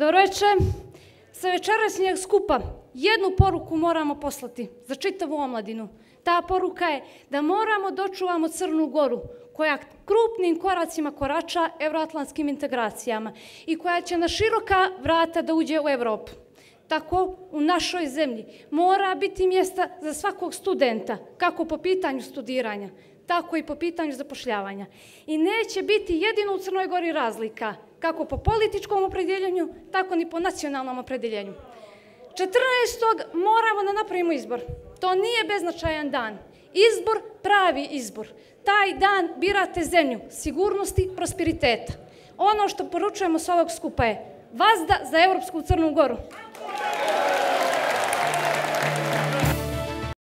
Dobro veče, Sa večerašnjeg skupa jednu poruku moramo poslati za čitavu omladinu. Ta poruka je da moramo dočuvamo Crnu Goru, koja krupnim koracima korača evroatlantskim integracijama i koja će na široka vrata da uđe u Evropu. Tako u našoj zemlji mora biti mjesta za svakog studenta, kako po pitanju studiranja, tako i po pitanju zapošljavanja. I neće biti jedino u Crnoj Gori razlika, kako po političkom opredjeljenju, tako ni po nacionalnom opredjeljenju. 14. moramo da napravimo izbor. To nije beznačajan dan. Izbor, pravi izbor. Taj dan birate zemlju, sigurnosti, prosperiteta. Ono što poručujemo s ovog skupa je vazda za Evropsku Crnu Goru.